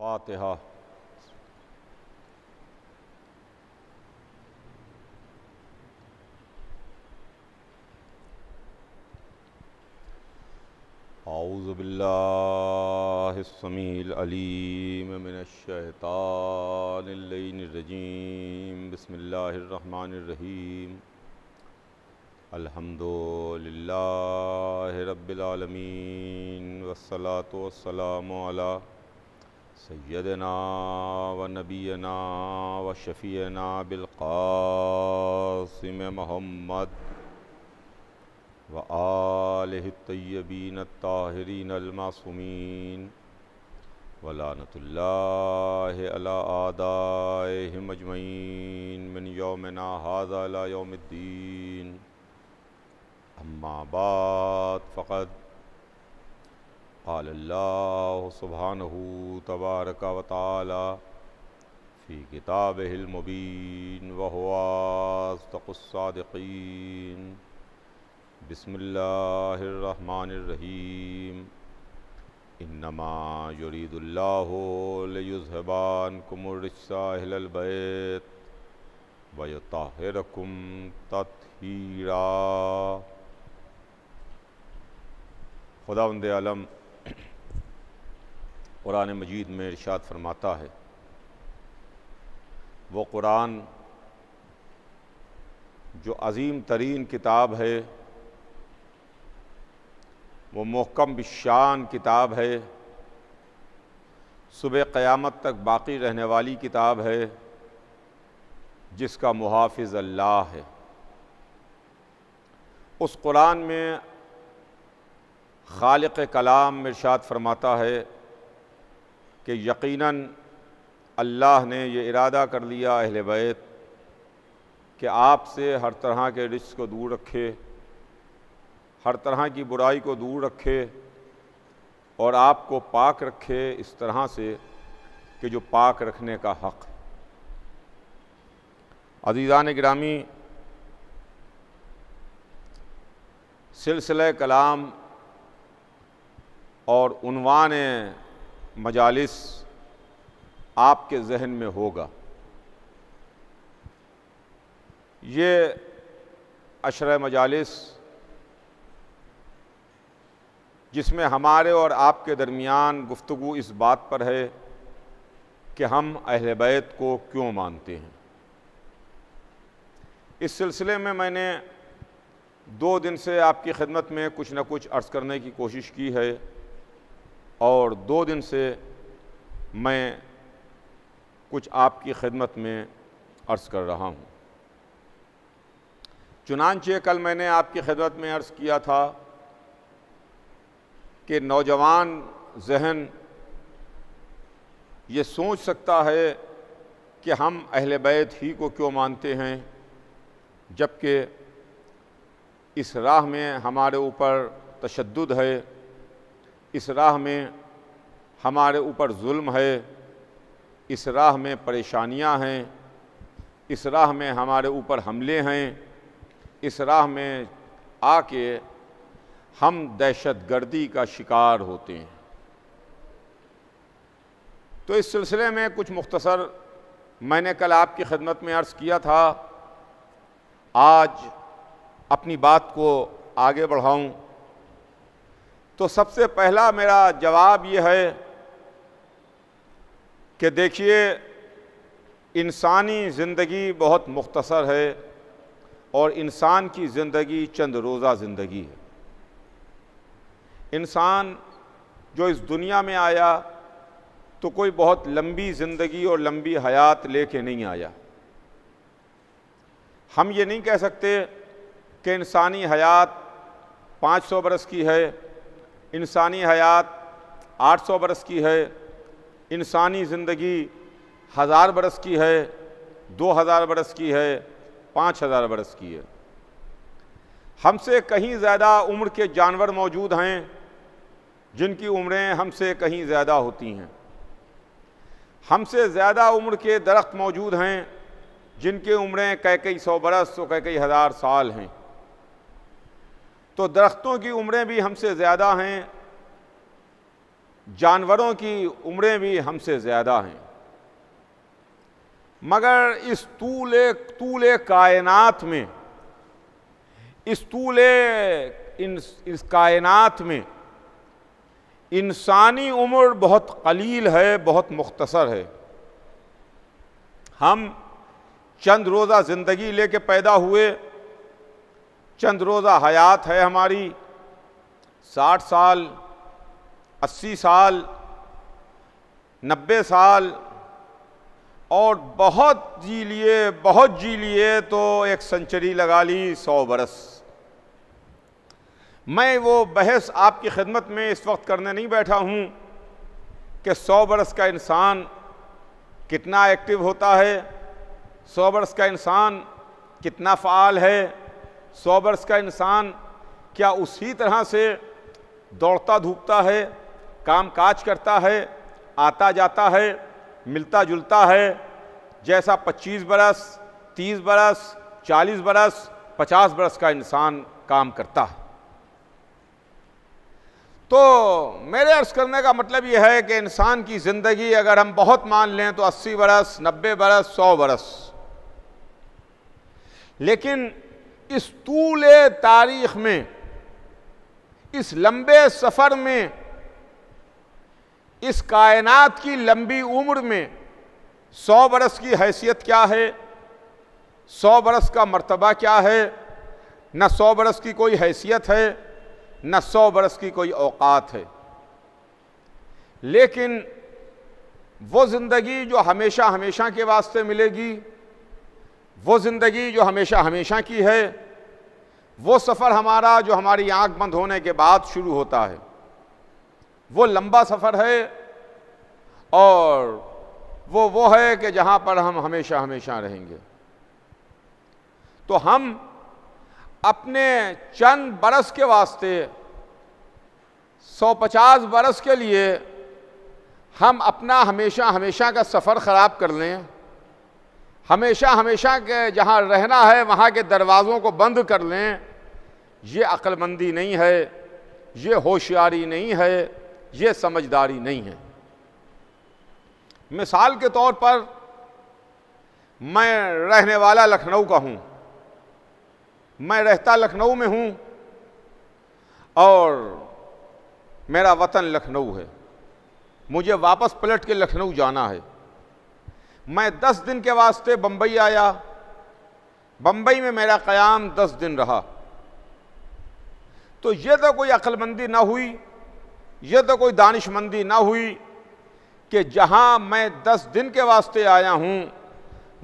फातिहा أعوذ بالله السميع العليم من الشيطان اللين الرجيم بسم الله الرحمن الرحيم الحمد لله رب العالمين والصلاة والسلام على सैदना व नबीना व शफ़ीना बिलकासम महम्मद व आलतबीन ताहरीन अलमासमीन वलानतल्लादामजमैन मिन योमना हाजा यौमद्दीन अम्माबात फ़कत अल्लाह सुबहान तबारक वाली फ़ी किताब हिलमुबीन वहवास्तक़ुस्सादीन बसमीम इन्नमा युरीदुल्लाजुज़बान कुमरसाहलबैत वयताहरकुम तथहीरा खुदा आलम क़ुरान मजीद में इर्शाद फरमाता है वो कुरान जो अज़ीम तरीन किताब है वो मोहकम बिशान किताब है सुबह क़यामत तक बाकी रहने वाली किताब है जिसका मुहाफ़ अल्लाह है उस कुरान में खालिक कलाम इरशाद फरमाता है कि यकीनन अल्लाह ने यह इरादा कर लिया अहल बैत कि आपसे हर तरह के रिस्क को दूर रखे हर तरह की बुराई को दूर रखे और आपको पाक रखे इस तरह से कि जो पाक रखने का हक़ ने ग्रामी सिलसिले कलाम और उनवान मजालिस आपके जहन में होगा ये अशर मजालिस जिसमें हमारे और आपके दरमियान गुफ्तु इस बात पर है कि हम अहल बैत को क्यों मानते हैं इस सिलसिले में मैंने दो दिन से आपकी खिदमत में कुछ ना कुछ अर्ज़ करने की कोशिश की है और दो दिन से मैं कुछ आपकी खिदमत में अर्ज़ कर रहा हूँ चुनानचे कल मैंने आपकी खिदमत में अर्ज़ किया था कि नौजवान जहन ये सोच सकता है कि हम अहल बैत ही को क्यों मानते हैं जबकि इस राह में हमारे ऊपर तशद है इस राह में हमारे ऊपर जुल्म है इस राह में परेशानियां हैं इस राह में हमारे ऊपर हमले हैं इस राह में आके हम दहशत गर्दी का शिकार होते हैं तो इस सिलसिले में कुछ मुख्तसर मैंने कल आपकी खदमत में अर्ज़ किया था आज अपनी बात को आगे बढ़ाऊं तो सबसे पहला मेरा जवाब ये है कि देखिए इंसानी ज़िंदगी बहुत मुख्तसर है और इंसान की ज़िंदगी चंद रोज़ा ज़िंदगी है इंसान जो इस दुनिया में आया तो कोई बहुत लंबी ज़िंदगी और लंबी हयात लेके नहीं आया हम ये नहीं कह सकते कि इंसानी हयात 500 बरस की है इंसानी हयात 800 बरस की है इंसानी ज़िंदगी हज़ार बरस की है 2000 बरस की है 5000 बरस की है हमसे कहीं ज़्यादा उम्र के जानवर मौजूद हैं जिनकी उम्रें हमसे कहीं ज़्यादा होती हैं हमसे ज़्यादा उम्र के दरख्त मौजूद हैं जिनकी उम्रें कई कई सौ बरस तो कई कई हज़ार साल हैं तो दरख्तों की उम्रें भी हमसे ज़्यादा हैं जानवरों की उम्रें भी हमसे ज़्यादा हैं मगर इस तूल तूल कायनात में इस तूले इन इस कायनात में इंसानी उम्र बहुत कलील है बहुत मुख्तसर है हम चंद रोज़ा ज़िंदगी लेके पैदा हुए चंद रोज़ा हयात है हमारी साठ साल अस्सी साल नब्बे साल और बहुत जी लिए बहुत जी लिए तो एक सेंचुरी लगा ली सौ बरस मैं वो बहस आपकी खिदमत में इस वक्त करने नहीं बैठा हूँ कि सौ बरस का इंसान कितना एक्टिव होता है सौ बरस का इंसान कितना फ़ाल है सौ वर्ष का इंसान क्या उसी तरह से दौड़ता धूपता है काम काज करता है आता जाता है मिलता जुलता है जैसा 25 बरस 30 बरस 40 बरस 50 बरस का इंसान काम करता है तो मेरे अर्ज़ करने का मतलब यह है कि इंसान की ज़िंदगी अगर हम बहुत मान लें तो 80 बरस 90 बरस 100 बरस लेकिन इस तूल तारीख में इस लंबे सफ़र में इस कायनात की लंबी उम्र में सौ बरस की हैसियत क्या है सौ बरस का मर्तबा क्या है न सौ बरस की कोई हैसियत है न सौ बरस की कोई औकात है लेकिन वो ज़िंदगी जो हमेशा हमेशा के वास्ते मिलेगी वो ज़िंदगी जो हमेशा हमेशा की है वो सफ़र हमारा जो हमारी आंख बंद होने के बाद शुरू होता है वो लंबा सफ़र है और वो वो है कि जहाँ पर हम हमेशा हमेशा रहेंगे तो हम अपने चंद बरस के वास्ते 150 बरस के लिए हम अपना हमेशा हमेशा का सफ़र ख़राब कर लें हमेशा हमेशा के जहाँ रहना है वहाँ के दरवाज़ों को बंद कर लें ये अक्लमंदी नहीं है ये होशियारी नहीं है ये समझदारी नहीं है मिसाल के तौर पर मैं रहने वाला लखनऊ का हूँ मैं रहता लखनऊ में हूँ और मेरा वतन लखनऊ है मुझे वापस पलट के लखनऊ जाना है मैं दस दिन के वास्ते बम्बई आया बम्बई में मेरा क़याम दस दिन रहा तो ये तो कोई अक्लमंदी ना हुई ये तो कोई दानिशमंदी ना हुई कि जहाँ मैं दस दिन के वास्ते आया हूँ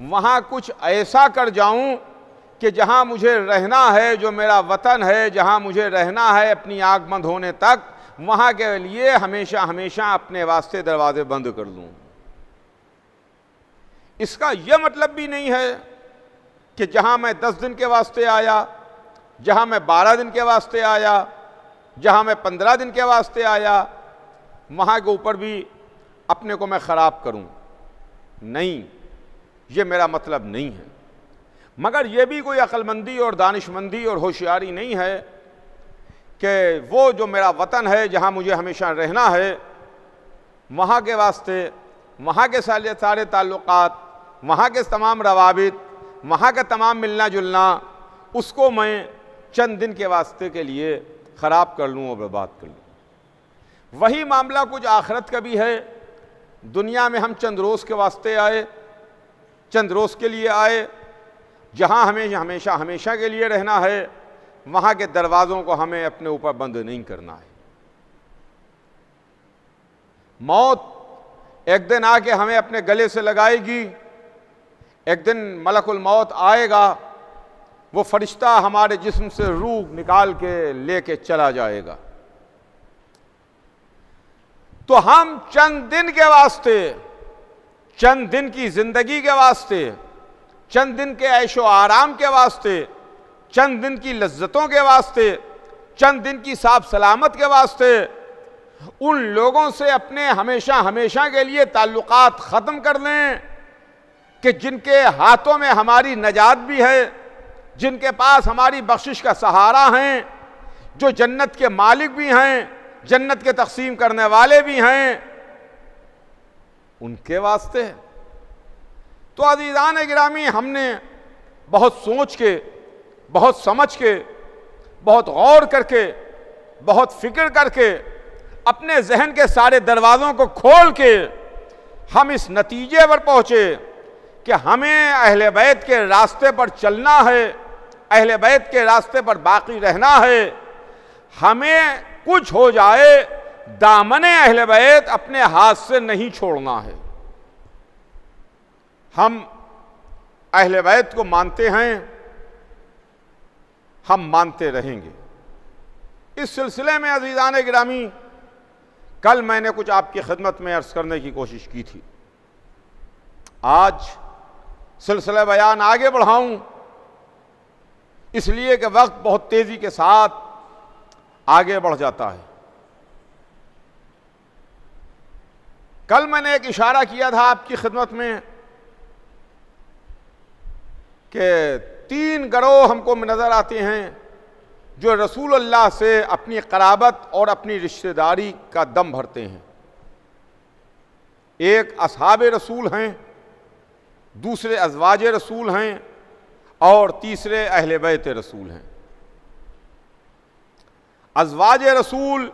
वहाँ कुछ ऐसा कर जाऊँ कि जहाँ मुझे रहना है जो मेरा वतन है जहाँ मुझे रहना है अपनी आँख बंद होने तक वहाँ के लिए हमेशा हमेशा अपने वास्ते दरवाज़े बंद कर लूँ इसका यह मतलब भी नहीं है कि जहाँ मैं दस दिन के वास्ते आया जहाँ मैं बारह दिन के वास्ते आया जहाँ मैं पंद्रह दिन के वास्ते आया वहाँ के ऊपर भी अपने को मैं ख़राब करूँ नहीं ये मेरा मतलब नहीं है मगर यह भी कोई अक्लमंदी और दानिशमंदी और होशियारी नहीं है कि वो जो मेरा वतन है जहाँ मुझे हमेशा रहना है वहाँ के वास्ते वहाँ के सारे सारे ताल्लुक़ात वहाँ के तमाम रवाबित वहाँ का तमाम मिलना जुलना उसको मैं चंद दिन के वास्ते के लिए ख़राब कर लूँ और बर्बाद कर लूँ वही मामला कुछ आखरत का भी है दुनिया में हम चंद रोज़ के वास्ते आए चंद रोज़ के लिए आए जहाँ हमें हमेशा हमेशा के लिए रहना है वहाँ के दरवाज़ों को हमें अपने ऊपर बंद नहीं करना है मौत एक दिन आके हमें अपने गले से लगाएगी एक दिन मलकुल मौत आएगा वो फरिश्ता हमारे जिस्म से रूह निकाल के लेके चला जाएगा तो हम चंद दिन के वास्ते चंद दिन की जिंदगी के वास्ते चंद दिन के ऐशो आराम के वास्ते चंद दिन की लज्जतों के वास्ते चंद दिन की साफ सलामत के वास्ते उन लोगों से अपने हमेशा हमेशा के लिए ताल्लुकात ख़त्म कर लें कि जिनके हाथों में हमारी नजात भी है जिनके पास हमारी बख्शिश का सहारा हैं जो जन्नत के मालिक भी हैं जन्नत के तकसीम करने वाले भी हैं उनके वास्ते है तो अजीज़ान गिरामी हमने बहुत सोच के बहुत समझ के बहुत गौर करके बहुत फिक्र करके अपने जहन के सारे दरवाज़ों को खोल के हम इस नतीजे पर पहुँचे कि हमें अहल बैत के रास्ते पर चलना है अहल बैत के रास्ते पर बाकी रहना है हमें कुछ हो जाए दामन अहल बैत अपने हाथ से नहीं छोड़ना है हम अहल बैत को मानते हैं हम मानते रहेंगे इस सिलसिले में अजीज़ान ग्रामी कल मैंने कुछ आपकी खदमत में अर्ज़ करने की कोशिश की थी आज सिलसिला बयान आगे बढ़ाऊं इसलिए कि वक्त बहुत तेज़ी के साथ आगे बढ़ जाता है कल मैंने एक इशारा किया था आपकी खिदमत में कि तीन गरोह हमको नज़र आते हैं जो रसूल अल्लाह से अपनी कराबत और अपनी रिश्तेदारी का दम भरते हैं एक असहाब रसूल हैं दूसरे अजवाज रसूल हैं और तीसरे अहल बैत रसूल हैं अजवाज रसूल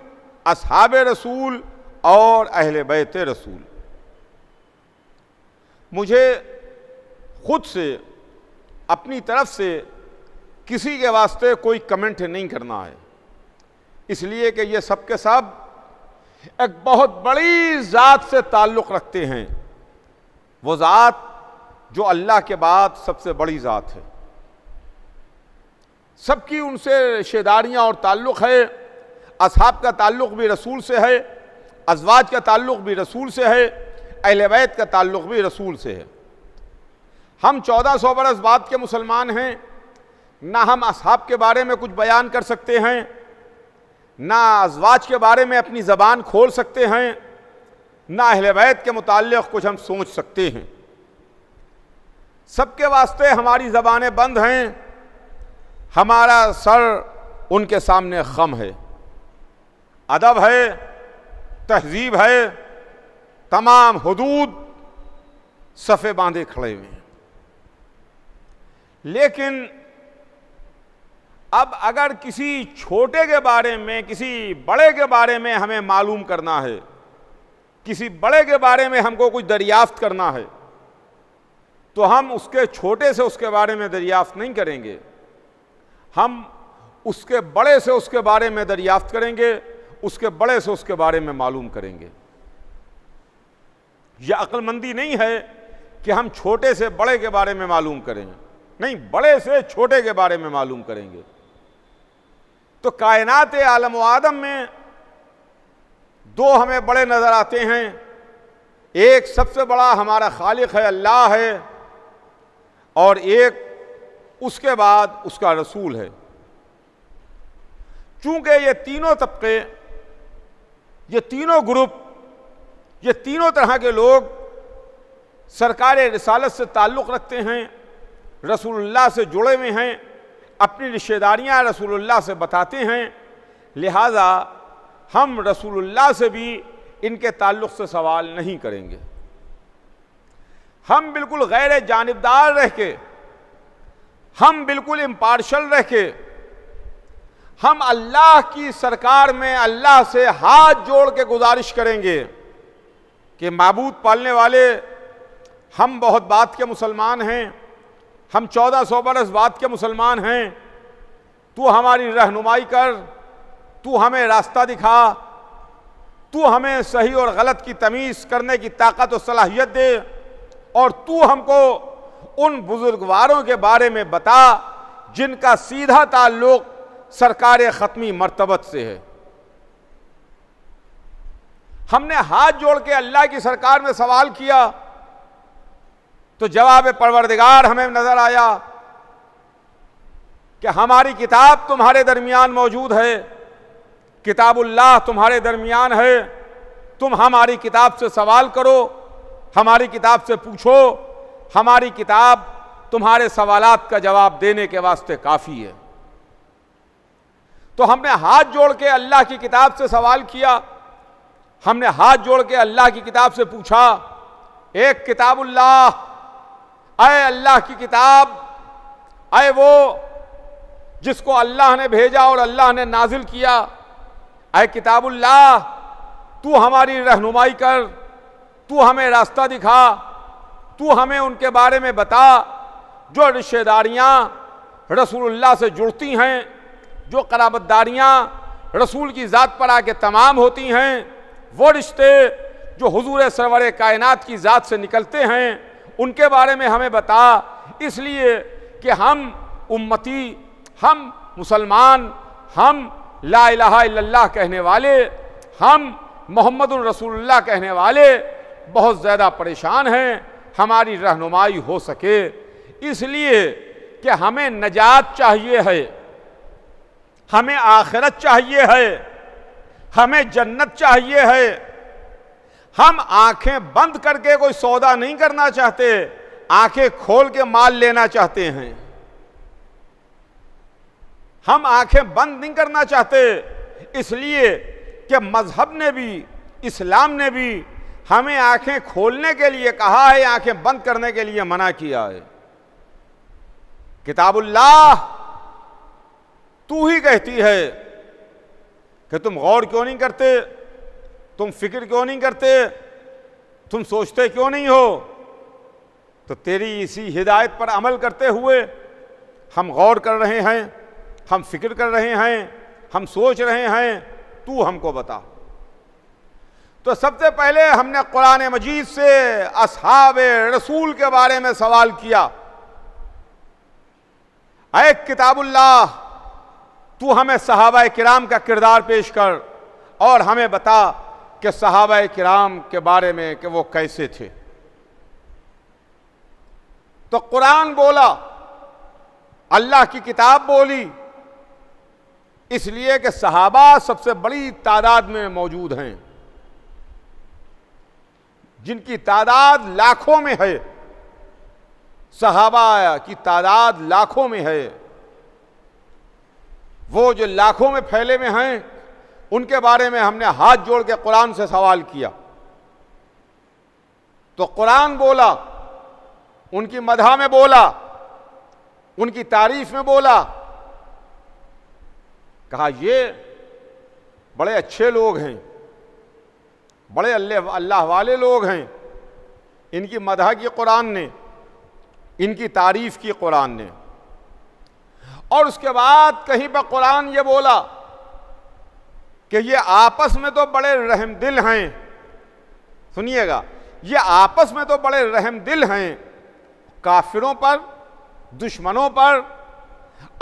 अब रसूल और अहल बैत रसूल मुझे खुद से अपनी तरफ से किसी के वास्ते कोई कमेंट नहीं करना है इसलिए कि ये सब के सब एक बहुत बड़ी ज़ात से ताल्लुक़ रखते हैं वो ज़ात जो अल्लाह के बाद सबसे बड़ी ज़ात है सबकी उनसे रिश्तेदारियाँ और ताल्लुक़ है असहाब का ताल्लुक़ भी रसूल से है अजवाज का ताल्लुक़ भी रसूल से है अहलवैत का ताल्लुक़ भी रसूल से है हम चौदह सौ बरस बाद के मुसलमान हैं ना हम असहाब के बारे में कुछ बयान कर सकते हैं ना अजवाज के बारे में अपनी ज़बान खोल सकते हैं ना अहलवैत के मुतक़ कुछ हम सोच सकते हैं सबके वास्ते हमारी ज़बानें बंद हैं हमारा सर उनके सामने खम है अदब है तहजीब है तमाम हदूद सफ़े बांधे खड़े हुए हैं लेकिन अब अगर किसी छोटे के बारे में किसी बड़े के बारे में हमें मालूम करना है किसी बड़े के बारे में हमको कुछ दरियाफ्त करना है तो हम उसके छोटे से उसके बारे में दरियाफ्त नहीं करेंगे हम उसके बड़े से उसके बारे में दरियाफ्त करेंगे उसके बड़े से उसके बारे में मालूम करेंगे यह अक्लमंदी नहीं है कि हम छोटे से बड़े के बारे में मालूम करें नहीं बड़े से छोटे के बारे में मालूम करेंगे तो कायनात आलम आदम में दो हमें बड़े नज़र आते हैं एक सबसे बड़ा हमारा खालिक है अल्लाह है और एक उसके बाद उसका रसूल है चूंकि ये तीनों तबके ये तीनों ग्रुप ये तीनों तरह के लोग सरकार रसालत से ताल्लुक़ रखते हैं रसूलुल्लाह से जुड़े हुए हैं अपनी रिश्तेदारियां रसूलुल्लाह से बताते हैं लिहाजा हम रसूलुल्लाह से भी इनके ताल्लुक़ से सवाल नहीं करेंगे हम बिल्कुल गैर जानबदार रह के हम बिल्कुल इम्पार्शल रह के हम अल्लाह की सरकार में अल्लाह से हाथ जोड़ के गुजारिश करेंगे कि मबूद पालने वाले हम बहुत बात के मुसलमान हैं हम चौदह सौ बरस बात के मुसलमान हैं तू हमारी रहनुमाई कर तू हमें रास्ता दिखा तू हमें सही और गलत की तमीज़ करने की ताकत और सलाहियत दे और तू हमको उन बुजुर्गवारों के बारे में बता जिनका सीधा ताल्लुक सरकार ख़त्मी मरतबत से है हमने हाथ जोड़ के अल्लाह की सरकार में सवाल किया तो जवाब परवरदिगार हमें नजर आया कि हमारी किताब तुम्हारे दरमियान मौजूद है किताबुल्लाह तुम्हारे दरमियान है तुम हमारी किताब से सवाल करो हमारी किताब से पूछो हमारी किताब तुम्हारे सवालात का जवाब देने के वास्ते काफ़ी है तो हमने हाथ जोड़ के अल्लाह की किताब से सवाल किया हमने हाथ जोड़ के अल्लाह की किताब से पूछा एक किताबुल्लाह अय अल्लाह की किताब अय वो जिसको अल्लाह ने भेजा और अल्लाह ने नाजिल किया अय किताबुल्लाह तू हमारी रहनुमाई कर तू हमें रास्ता दिखा तू हमें उनके बारे में बता जो रिश्तेदारियाँ रसूलुल्लाह से जुड़ती हैं जो कराबतदारियाँ रसूल की ज़ात पर आके तमाम होती हैं वो रिश्ते जो हुजूर सरवर कायनात की ज़ात से निकलते हैं उनके बारे में हमें बता इसलिए कि हम उम्मती हम मुसलमान हम ला इलाहा इल्लल्लाह कहने वाले हम मोहम्मद रसूलुल्लाह कहने वाले बहुत ज़्यादा परेशान हैं हमारी रहनुमाई हो सके इसलिए कि हमें नजात चाहिए है हमें आखिरत चाहिए है हमें जन्नत चाहिए है हम आंखें बंद करके कोई सौदा नहीं करना चाहते आंखें खोल के माल लेना चाहते हैं हम आंखें बंद नहीं करना चाहते इसलिए कि मज़हब ने भी इस्लाम ने भी हमें आंखें खोलने के लिए कहा है आंखें बंद करने के लिए मना किया है किताबुल्लाह तू ही कहती है कि तुम गौर क्यों नहीं करते तुम फिक्र क्यों नहीं करते तुम सोचते क्यों नहीं हो तो तेरी इसी हिदायत पर अमल करते हुए हम गौर कर रहे हैं हम फिक्र कर रहे हैं हम सोच रहे हैं तू हमको बता तो सबसे पहले हमने कुरान मजीद से असहाब रसूल के बारे में सवाल किया अय किताबुल्लाह तू हमें सहाबा कराम का किरदार पेश कर और हमें बता कि सहाबा कराम के बारे में कि वो कैसे थे तो कुरान बोला अल्लाह की किताब बोली इसलिए कि सहाबा सबसे बड़ी तादाद में मौजूद हैं जिनकी तादाद लाखों में है सहाबा की तादाद लाखों में है वो जो लाखों में फैले में हैं उनके बारे में हमने हाथ जोड़ के कुरान से सवाल किया तो कुरान बोला उनकी मधा में बोला उनकी तारीफ में बोला कहा ये बड़े अच्छे लोग हैं बड़े अल्लाह अल्ला वाले लोग हैं इनकी मदह की कुरान ने इनकी तारीफ़ की कुरान ने और उसके बाद कहीं पर कुरान ये बोला कि ये आपस में तो बड़े रहम दिल हैं सुनिएगा ये आपस में तो बड़े रहम दिल हैं काफिरों पर दुश्मनों पर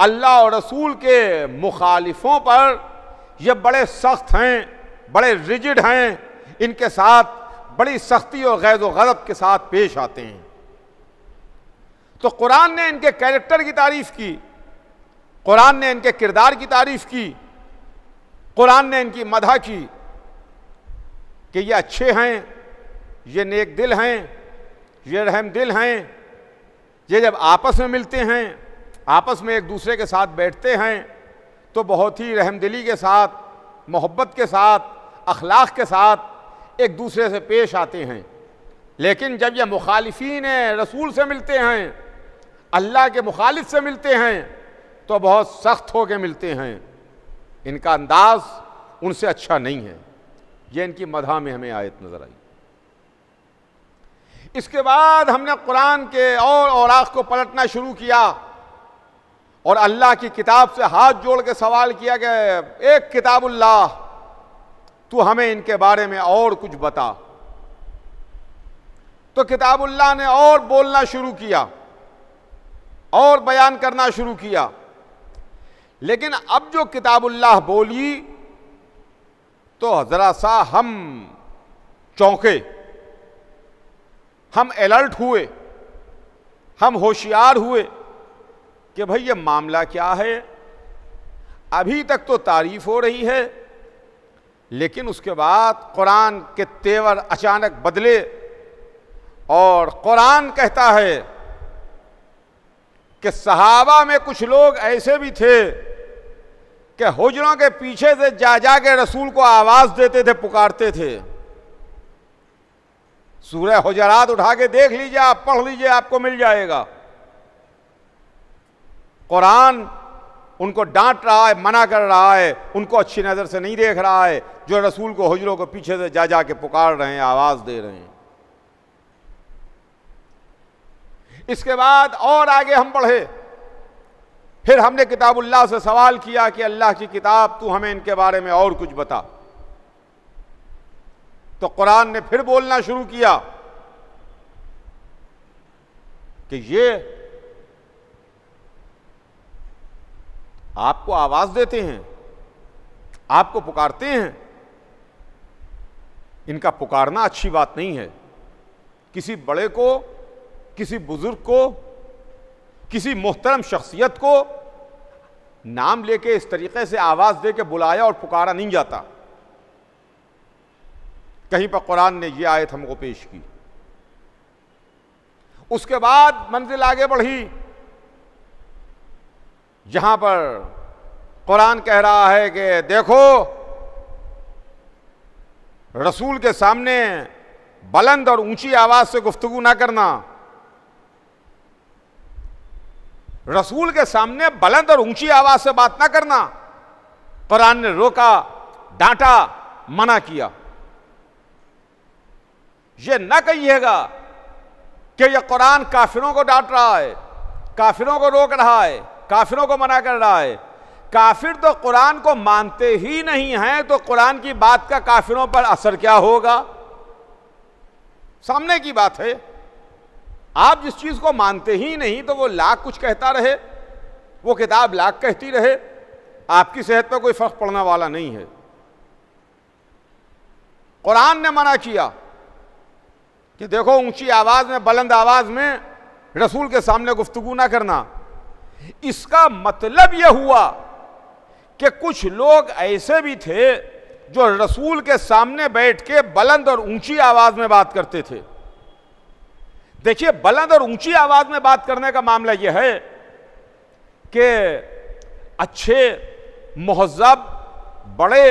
अल्लाह और रसूल के मुखालिफों पर ये बड़े सख्त हैं बड़े रिजिड हैं इनके साथ बड़ी सख्ती और गैज़ गज़ब के साथ पेश आते हैं तो कुरान ने इनके कैरेक्टर की तारीफ़ की कुरान ने इनके किरदार की तारीफ़ की कुरान ने इनकी मदा की कि ये अच्छे हैं ये नेक दिल हैं ये रहम दिल हैं ये जब आपस में मिलते हैं आपस में एक दूसरे के साथ बैठते हैं तो बहुत ही रहमदिली के साथ मोहब्बत के साथ अखलाक के साथ एक दूसरे से पेश आते हैं लेकिन जब ये मुखालफी रसूल से मिलते हैं अल्लाह के मुखालिफ से मिलते हैं तो बहुत सख्त होकर मिलते हैं इनका अंदाज उनसे अच्छा नहीं है ये इनकी मधा में हमें आयत नज़र आई इसके बाद हमने कुरान के और औराख को पलटना शुरू किया और अल्लाह की किताब से हाथ जोड़ के सवाल किया कि एक किताबुल्लाह तू हमें इनके बारे में और कुछ बता तो किताबुल्लाह ने और बोलना शुरू किया और बयान करना शुरू किया लेकिन अब जो किताबुल्लाह बोली तो ज़रा सा हम चौंके हम अलर्ट हुए हम होशियार हुए कि भाई ये मामला क्या है अभी तक तो तारीफ हो रही है लेकिन उसके बाद कुरान के तेवर अचानक बदले और कुरान कहता है कि सहाबा में कुछ लोग ऐसे भी थे कि हजरों के पीछे से जा जा के रसूल को आवाज़ देते थे पुकारते थे सूर्य हजरात उठा के देख लीजिए आप पढ़ लीजिए आपको मिल जाएगा कुरान उनको डांट रहा है मना कर रहा है उनको अच्छी नज़र से नहीं देख रहा है जो रसूल को हजरों को पीछे से जा जा के पुकार रहे हैं आवाज़ दे रहे हैं इसके बाद और आगे हम पढ़े फिर हमने किताबुल्लाह से सवाल किया कि अल्लाह की किताब तू हमें इनके बारे में और कुछ बता तो कुरान ने फिर बोलना शुरू किया कि ये आपको आवाज देते हैं आपको पुकारते हैं इनका पुकारना अच्छी बात नहीं है किसी बड़े को किसी बुजुर्ग को किसी मोहतरम शख्सियत को नाम लेके इस तरीके से आवाज दे के बुलाया और पुकारा नहीं जाता कहीं पर कुरान ने यह आयत हमको पेश की उसके बाद मंजिल आगे बढ़ी जहां पर कुरान कह रहा है कि देखो रसूल के सामने बुलंद और ऊंची आवाज से गुफ्तगु ना करना रसूल के सामने बुलंद और ऊंची आवाज से बात ना करना कुरान ने रोका डांटा मना किया ये ना कहिएगा कि यह कुरान काफिरों को डांट रहा है काफिरों को रोक रहा है काफिरों को मना कर रहा है काफिर तो कुरान को मानते ही नहीं हैं तो कुरान की बात का काफिरों पर असर क्या होगा सामने की बात है आप जिस चीज़ को मानते ही नहीं तो वो लाख कुछ कहता रहे वो किताब लाख कहती रहे आपकी सेहत पर कोई फर्क पड़ने वाला नहीं है कुरान ने मना किया कि देखो ऊंची आवाज़ में बुलंद आवाज़ में रसूल के सामने गुफ्तगु ना करना इसका मतलब यह हुआ कि कुछ लोग ऐसे भी थे जो रसूल के सामने बैठ के बुलंद और ऊंची आवाज में बात करते थे देखिए बुलंद और ऊंची आवाज में बात करने का मामला यह है कि अच्छे महजब बड़े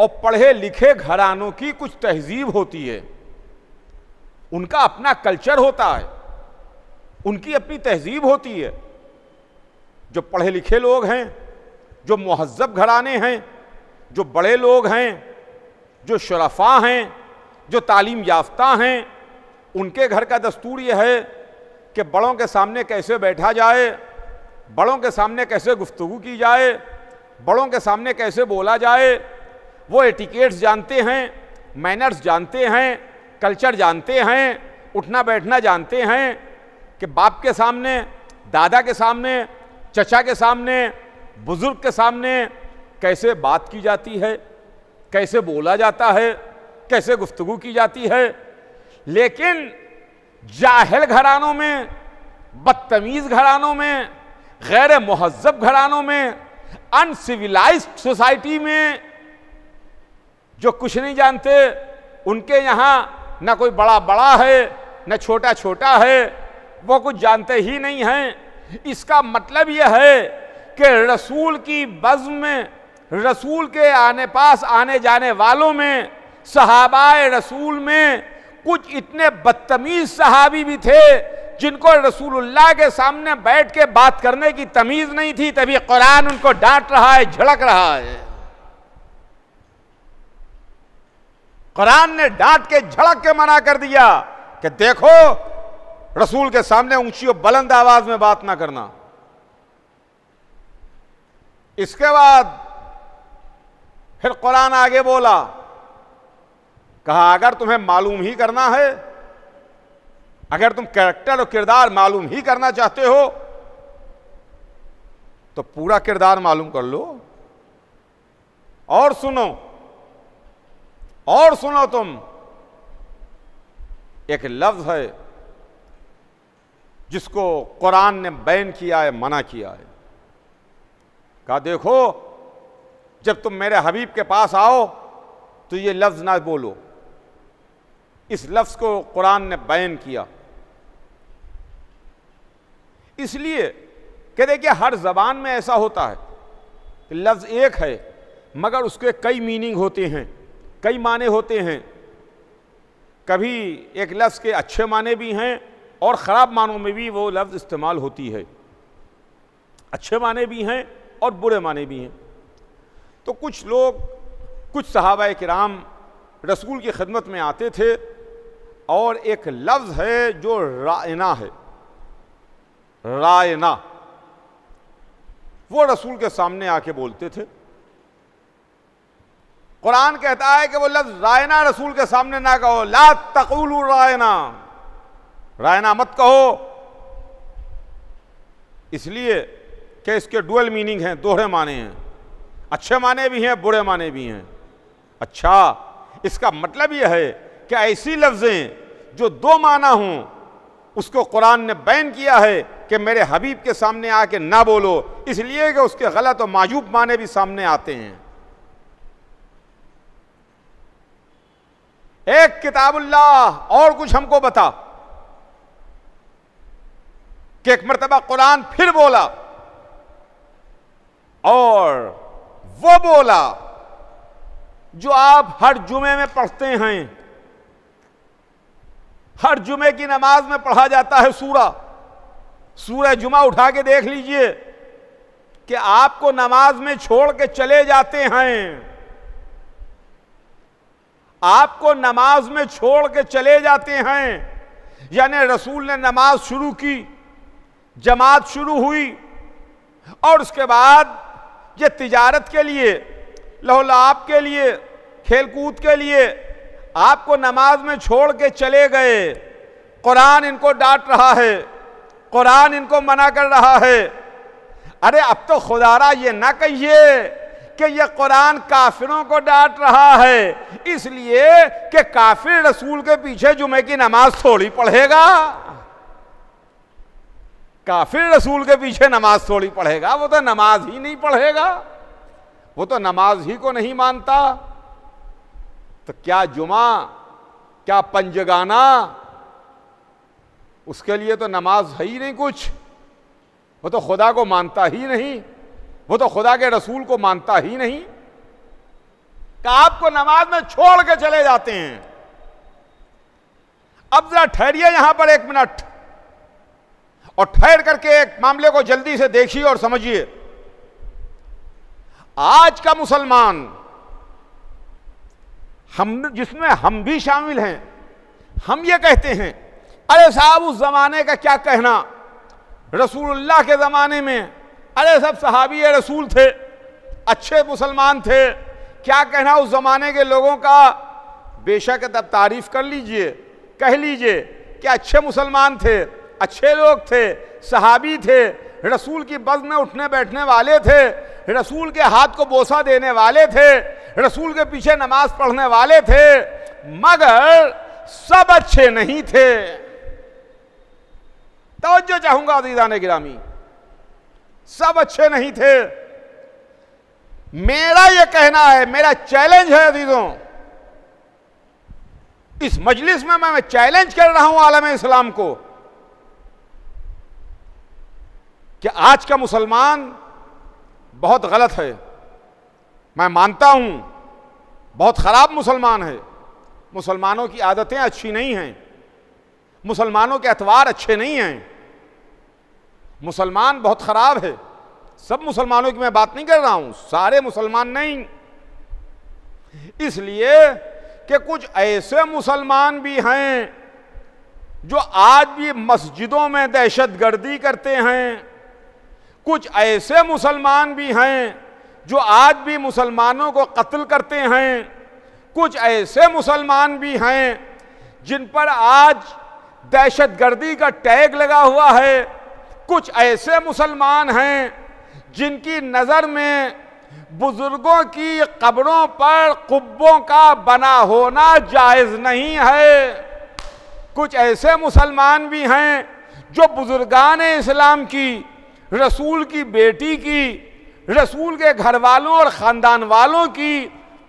और पढ़े लिखे घरानों की कुछ तहजीब होती है उनका अपना कल्चर होता है उनकी अपनी तहजीब होती है जो पढ़े लिखे लोग हैं जो महजब घराने हैं जो बड़े लोग हैं जो शराफा हैं जो तालीम याफ्ता हैं उनके घर का दस्तूर यह है कि बड़ों के सामने कैसे बैठा जाए बड़ों के सामने कैसे गुफ्तु की जाए बड़ों के सामने कैसे बोला जाए वो एटिकेट्स जानते हैं मैनर्स जानते हैं कल्चर जानते हैं उठना बैठना जानते हैं कि बाप के सामने दादा के सामने चचा के सामने बुजुर्ग के सामने कैसे बात की जाती है कैसे बोला जाता है कैसे गुफ्तगु की जाती है लेकिन जाहल घरानों में बदतमीज़ घरानों में गैर महजब घरानों में अनसिविलाइज सोसाइटी में जो कुछ नहीं जानते उनके यहाँ ना कोई बड़ा बड़ा है न छोटा छोटा है वो कुछ जानते ही नहीं हैं इसका मतलब यह है कि रसूल की बज़ में रसूल के आने पास आने जाने वालों में सहाबाए रसूल में कुछ इतने बदतमीज़ सहाबी भी थे जिनको रसूलुल्लाह के सामने बैठ के बात करने की तमीज़ नहीं थी तभी कुरान उनको डांट रहा है झड़क रहा है कुरान ने डांट के झड़क के मना कर दिया कि देखो रसूल के सामने ऊंची और बुलंद आवाज में बात ना करना इसके बाद फिर कुरान आगे बोला कहा अगर तुम्हें मालूम ही करना है अगर तुम कैरेक्टर और किरदार मालूम ही करना चाहते हो तो पूरा किरदार मालूम कर लो और सुनो और सुनो तुम एक लफ्ज है जिसको कुरान ने बैन किया है मना किया है कहा देखो जब तुम मेरे हबीब के पास आओ तो ये लफ्ज़ ना बोलो इस लफ्ज़ को कुरान ने बैन किया इसलिए कह देखिए कि हर जबान में ऐसा होता है कि लफ्ज़ एक है मगर उसके कई मीनिंग होते हैं कई माने होते हैं कभी एक लफ्ज़ के अच्छे माने भी हैं और ख़राब मानों में भी वो लफ्ज़ इस्तेमाल होती है अच्छे माने भी हैं और बुरे माने भी हैं तो कुछ लोग कुछ सहाबा कराम रसूल की खदमत में आते थे और एक लफ्ज़ है जो रायना है रायना वो रसूल के सामने आके बोलते थे कुरान कहता है कि वो लफ्ज़ रायना रसूल के सामने ना कहो ला तकुल रायना रायना मत कहो इसलिए कि इसके डुअल मीनिंग हैं दोहरे माने हैं अच्छे माने भी हैं बुरे माने भी हैं अच्छा इसका मतलब यह है कि ऐसी लफ्ज़ें जो दो माना हों उसको कुरान ने बैन किया है कि मेरे हबीब के सामने आके ना बोलो इसलिए कि उसके गलत और मायूब माने भी सामने आते हैं एक किताबुल्लाह और कुछ हमको बता कि एक मरतबा कुरान फिर बोला और वो बोला जो आप हर जुमे में पढ़ते हैं हर जुमे की नमाज में पढ़ा जाता है सूरा सूरह जुमा उठा के देख लीजिए कि आपको नमाज में छोड़ के चले जाते हैं आपको नमाज में छोड़ के चले जाते हैं यानी रसूल ने नमाज शुरू की जमात शुरू हुई और उसके बाद ये तिजारत के लिए लहलाब के लिए खेलकूद के लिए आपको नमाज में छोड़ के चले गए कुरान इनको डांट रहा है कुरान इनको मना कर रहा है अरे अब तो खुदारा ये ना कहिए कि यह कुरान काफिरों को डांट रहा है इसलिए कि काफिर रसूल के पीछे जुमे की नमाज थोड़ी पढ़ेगा काफिर रसूल के पीछे नमाज थोड़ी पढ़ेगा वो तो नमाज ही नहीं पढ़ेगा वो तो नमाज ही को नहीं मानता तो क्या जुमा क्या पंजगाना उसके लिए तो नमाज है ही नहीं कुछ वो तो खुदा को मानता ही नहीं वो तो खुदा के रसूल को मानता ही नहीं कि तो आपको नमाज में छोड़ के चले जाते हैं अब जरा ठहरिए यहां पर एक मिनट और ठहर करके एक मामले को जल्दी से देखिए और समझिए आज का मुसलमान हम जिसमें हम भी शामिल हैं हम ये कहते हैं अरे साहब उस जमाने का क्या कहना रसूलुल्लाह के ज़माने में अरे सब सहाबी रसूल थे अच्छे मुसलमान थे क्या कहना उस ज़माने के लोगों का बेशक तब तारीफ़ कर लीजिए कह लीजिए कि अच्छे मुसलमान थे अच्छे लोग थे सहाबी थे रसूल की बज में उठने बैठने वाले थे रसूल के हाथ को बोसा देने वाले थे रसूल के पीछे नमाज पढ़ने वाले थे मगर सब अच्छे नहीं थे तोज्जो चाहूंगा दीदान गिरामी सब अच्छे नहीं थे मेरा यह कहना है मेरा चैलेंज है अजीजों इस मजलिस में मैं चैलेंज कर रहा हूं आलम इस्लाम को कि आज का मुसलमान बहुत गलत है मैं मानता हूँ बहुत ख़राब मुसलमान है मुसलमानों की आदतें अच्छी नहीं हैं मुसलमानों के अतवार अच्छे नहीं हैं मुसलमान बहुत ख़राब है सब मुसलमानों की मैं बात नहीं कर रहा हूँ सारे मुसलमान नहीं इसलिए कि कुछ ऐसे मुसलमान भी हैं जो आज भी मस्जिदों में दहशत गर्दी करते हैं कुछ ऐसे मुसलमान भी हैं जो आज भी मुसलमानों को कत्ल करते हैं कुछ ऐसे मुसलमान भी हैं जिन पर आज दहशतगर्दी का टैग लगा हुआ है कुछ ऐसे मुसलमान हैं जिनकी नज़र में बुज़ुर्गों की कब्रों पर कुब्बों का बना होना जायज़ नहीं है कुछ ऐसे मुसलमान भी हैं जो बुज़ुर्गान इस्लाम की रसूल की बेटी की रसूल के घर वालों और ख़ानदान वालों की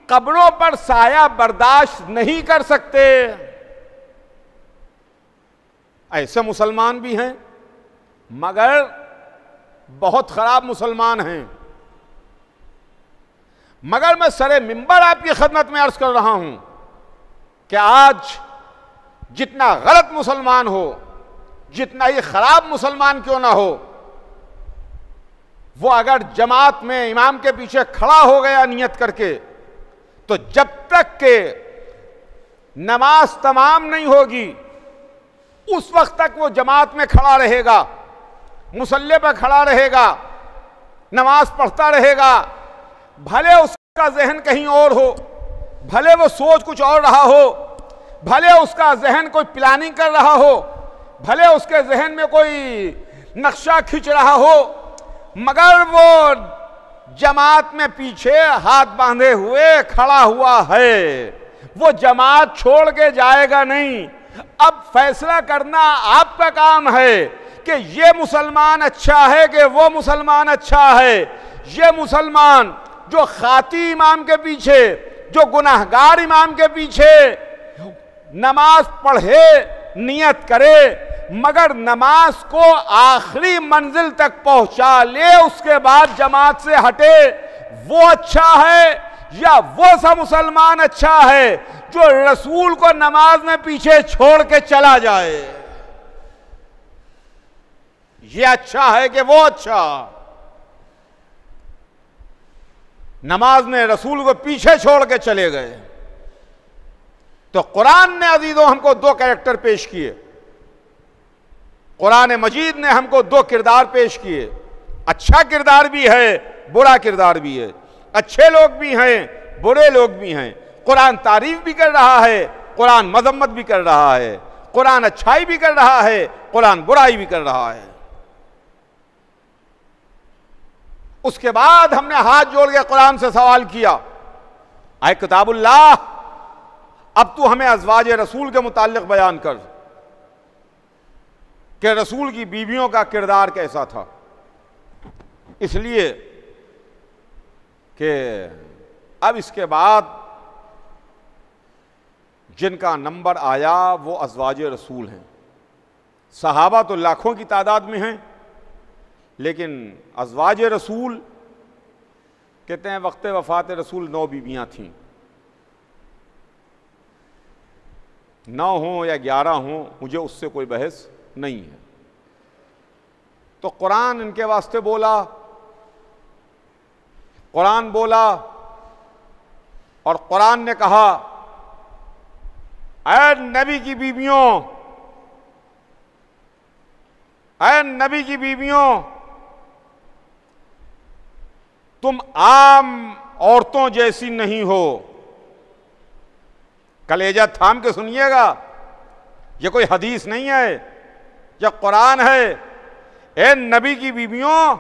कब्रों पर साया बर्दाश्त नहीं कर सकते ऐसे मुसलमान भी हैं मगर बहुत ख़राब मुसलमान हैं मगर मैं सरे मिंबर आपकी खदमत में अर्ज कर रहा हूं कि आज जितना गलत मुसलमान हो जितना ही खराब मुसलमान क्यों ना हो वो अगर जमात में इमाम के पीछे खड़ा हो गया नियत करके तो जब तक के नमाज तमाम नहीं होगी उस वक्त तक वो जमात में खड़ा रहेगा मुसल्ले पर खड़ा रहेगा नमाज पढ़ता रहेगा भले उसका जहन कहीं और हो भले वो सोच कुछ और रहा हो भले उसका जहन कोई प्लानिंग कर रहा हो भले उसके जहन में कोई नक्शा खींच रहा हो मगर वो जमात में पीछे हाथ बांधे हुए खड़ा हुआ है वो जमात छोड़ के जाएगा नहीं अब फैसला करना आपका काम है कि ये मुसलमान अच्छा है कि वो मुसलमान अच्छा है ये मुसलमान जो खाती इमाम के पीछे जो गुनाहगार इमाम के पीछे नमाज पढ़े नियत करे मगर नमाज को आखिरी मंजिल तक पहुंचा ले उसके बाद जमात से हटे वो अच्छा है या वो सा मुसलमान अच्छा है जो रसूल को नमाज में पीछे छोड़ के चला जाए ये अच्छा है कि वो अच्छा नमाज में रसूल को पीछे छोड़ के चले गए तो कुरान ने अजीजों हमको दो कैरेक्टर पेश किए कुरान मजीद ने हमको दो किरदार पेश किए अच्छा किरदार भी है बुरा किरदार भी है अच्छे लोग भी हैं बुरे लोग भी हैं कुरान तारीफ भी कर रहा है कुरान मजम्मत भी कर रहा है कुरान अच्छाई भी कर रहा है कुरान बुराई भी कर रहा है उसके बाद हमने हाथ जोड़ के कुरान से सवाल किया आए किताबुल्लाह अब तू हमें अजवाज रसूल के मुतालिक बयान कर कि रसूल की बीवियों का किरदार कैसा था इसलिए कि अब इसके बाद जिनका नंबर आया वो अजवाज रसूल हैं सहाबा तो लाखों की तादाद में हैं लेकिन अजवाज रसूल कहते हैं वक्त वफ़ात रसूल नौ बीवियाँ थीं नौ हों या ग्यारह हों मुझे उससे कोई बहस नहीं है तो कुरान इनके वास्ते बोला कुरान बोला और कुरान ने कहा ऐ नबी की बीवियों ऐ नबी की बीवियों तुम आम औरतों जैसी नहीं हो कलेजा थाम के सुनिएगा यह कोई हदीस नहीं है यह कुरान है ए नबी की बीवियों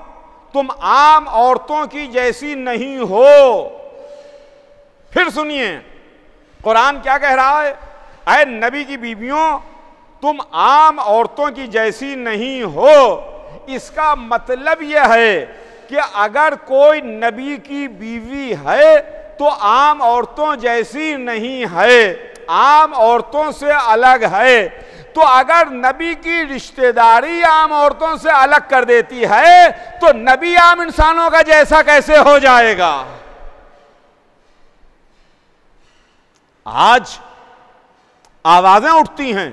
तुम आम औरतों की जैसी नहीं हो फिर सुनिए कुरान क्या कह रहा है अय नबी की बीवियों तुम आम औरतों की जैसी नहीं हो इसका मतलब यह है कि अगर कोई नबी की बीवी है तो आम औरतों जैसी नहीं है आम औरतों से अलग है तो अगर नबी की रिश्तेदारी आम औरतों से अलग कर देती है तो नबी आम इंसानों का जैसा कैसे हो जाएगा आज आवाजें उठती हैं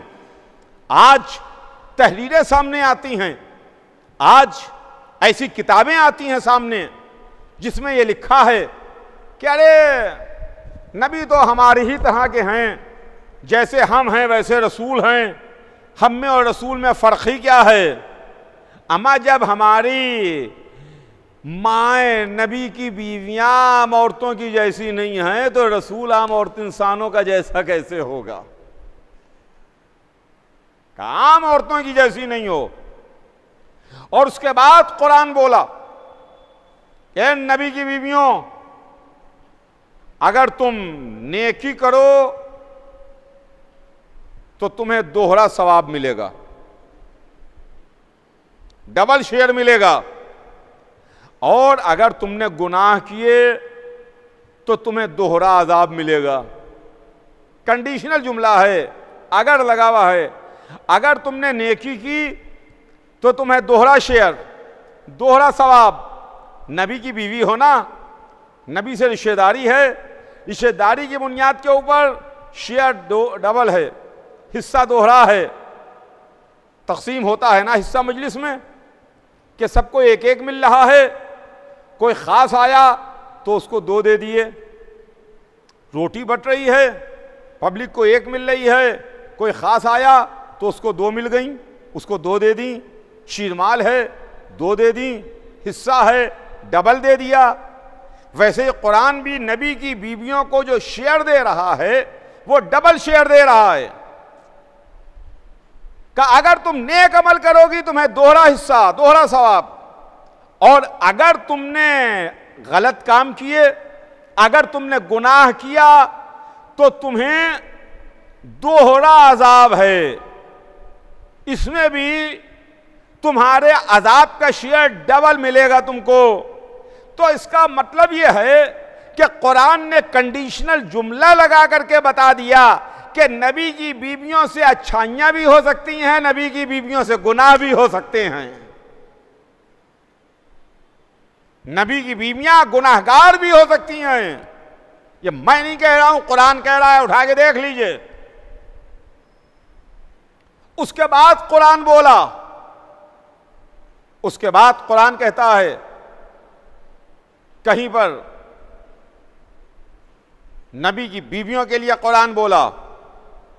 आज तहरीरें सामने आती हैं आज ऐसी किताबें आती हैं सामने जिसमें यह लिखा है कि अरे नबी तो हमारी ही तरह के हैं जैसे हम हैं वैसे रसूल हैं हम में और रसूल में फ़र्क ही क्या है अमा जब हमारी माएँ नबी की बीवियाँ आम औरतों की जैसी नहीं हैं तो रसूल आम औरत इंसानों का जैसा कैसे होगा आम औरतों की जैसी नहीं हो और उसके बाद कुरान बोला ए नबी की बीवियों अगर तुम नेकी करो तो तुम्हें दोहरा सवाब मिलेगा डबल शेयर मिलेगा और अगर तुमने गुनाह किए तो तुम्हें दोहरा अजाब मिलेगा कंडीशनल जुमला है अगर लगा हुआ है अगर तुमने नेकी की तो तुम्हें दोहरा शेयर दोहरा सवाब नबी की बीवी होना नबी से रिश्तेदारी है रिश्तेदारी की बुनियाद के ऊपर शेयर डबल है हिस्सा दोहरा तो है तकसीम होता है ना हिस्सा मजलिस में कि सबको एक एक मिल रहा है कोई ख़ास आया तो उसको दो दे दिए रोटी बट रही है पब्लिक को एक मिल रही है कोई ख़ास आया तो उसको दो मिल गई उसको दो दे दी शीरमाल है दो दे दी हिस्सा है डबल दे दिया वैसे कुरान भी नबी की बीवियों को जो शेयर दे रहा है वो डबल शेयर दे रहा है का अगर तुम नेक अमल करोगी तुम्हें तो दोहरा हिस्सा दोहरा सवाब और अगर तुमने गलत काम किए अगर तुमने गुनाह किया तो तुम्हें दोहरा अजाब है इसमें भी तुम्हारे अजाब का शेयर डबल मिलेगा तुमको तो इसका मतलब यह है कि कुरान ने कंडीशनल जुमला लगा करके बता दिया कि नबी की बीवियों से अच्छाइयां भी हो सकती हैं नबी की बीवियों से गुनाह भी हो सकते हैं नबी की बीवियां गुनाहगार भी हो सकती हैं ये मैं नहीं कह रहा हूं कुरान कह रहा है उठा के देख लीजिए उसके बाद कुरान बोला उसके बाद कुरान कहता है कहीं पर नबी की बीवियों के लिए कुरान बोला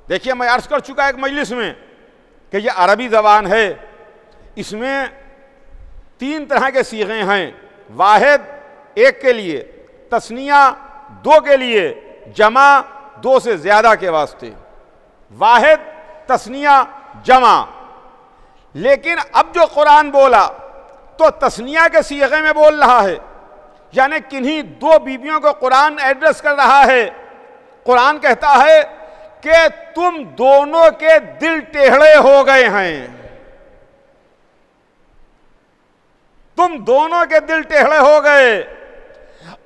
देखिए मैं अर्ज कर चुका एक मजलिस में कि यह अरबी ज़बान है इसमें तीन तरह के सीखे हैं वाहिद एक के लिए तस्निया दो के लिए जमा दो से ज़्यादा के वास्ते वाहिद तस्निया जमा लेकिन अब जो कुरान बोला तो तस्निया के सीगे में बोल रहा है यानी किन्हीं दो बीवियों को कुरान एड्रेस कर रहा है कुरान कहता है कि तुम दोनों के दिल टेढ़े हो गए हैं तुम दोनों के दिल टेढ़े हो गए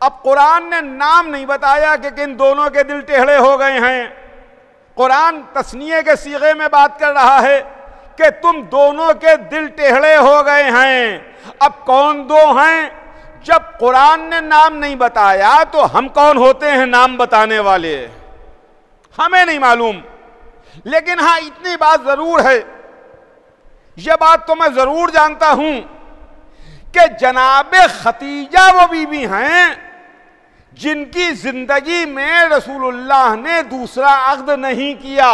अब कुरान ने नाम नहीं बताया कि किन दोनों के दिल टेढ़े हो गए हैं कुरान तस्निए के सीगे में बात कर रहा है कि तुम दोनों के दिल टेढ़े हो गए हैं अब कौन दो हैं जब कुरान ने नाम नहीं बताया तो हम कौन होते हैं नाम बताने वाले हमें नहीं मालूम लेकिन हाँ इतनी बात जरूर है यह बात तो मैं जरूर जानता हूं कि जनाब खतीजा वो बीवी हैं जिनकी जिंदगी में रसूलुल्लाह ने दूसरा अक्द नहीं किया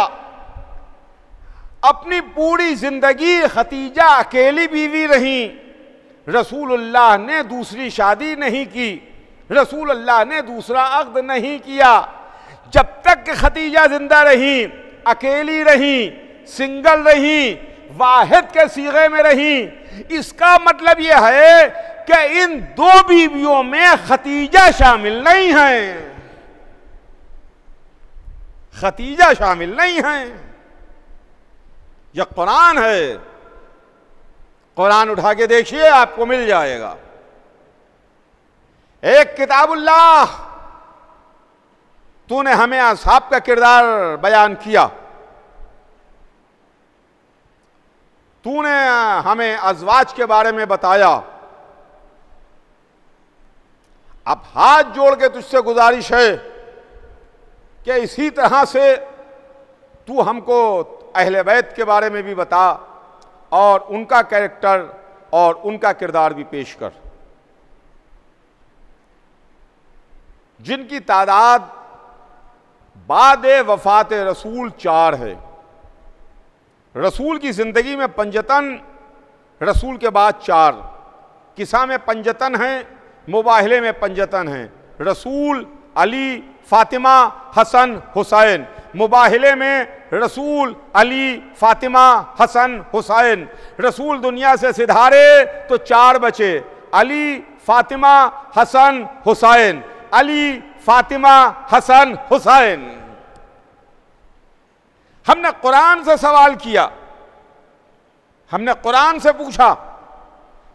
अपनी पूरी जिंदगी खतीजा अकेली बीवी रही रसूलुल्लाह ने दूसरी शादी नहीं की रसूलुल्लाह ने दूसरा अक्द नहीं किया जब तक खतीजा जिंदा रही अकेली रही सिंगल रही वाहिद के सीगे में रही इसका मतलब यह है कि इन दो बीवियों में खतीजा शामिल नहीं है खतीजा शामिल नहीं है यह कुरान है कुरान उठा के देखिए आपको मिल जाएगा एक किताबुल्लाह तूने हमें असाब का किरदार बयान किया तूने हमें अजवाज के बारे में बताया अब हाथ जोड़ के तुझसे गुजारिश है कि इसी तरह से तू हमको अहले वैद के बारे में भी बता और उनका कैरेक्टर और उनका किरदार भी पेश कर जिनकी तादाद बाद वफात रसूल चार है रसूल की ज़िंदगी में पंजतन रसूल के बाद चार किसा में पंजतन हैं मुबाहले में पंजतन हैं रसूल अली फातिमा हसन हुसैन मुबाहले में रसूल अली फातिमा हसन हुसैन रसूल दुनिया से सिधारे तो चार बचे अली फातिमा हसन हुसैन अली फातिमा हसन हुसैन हमने कुरान से सवाल किया हमने कुरान से पूछा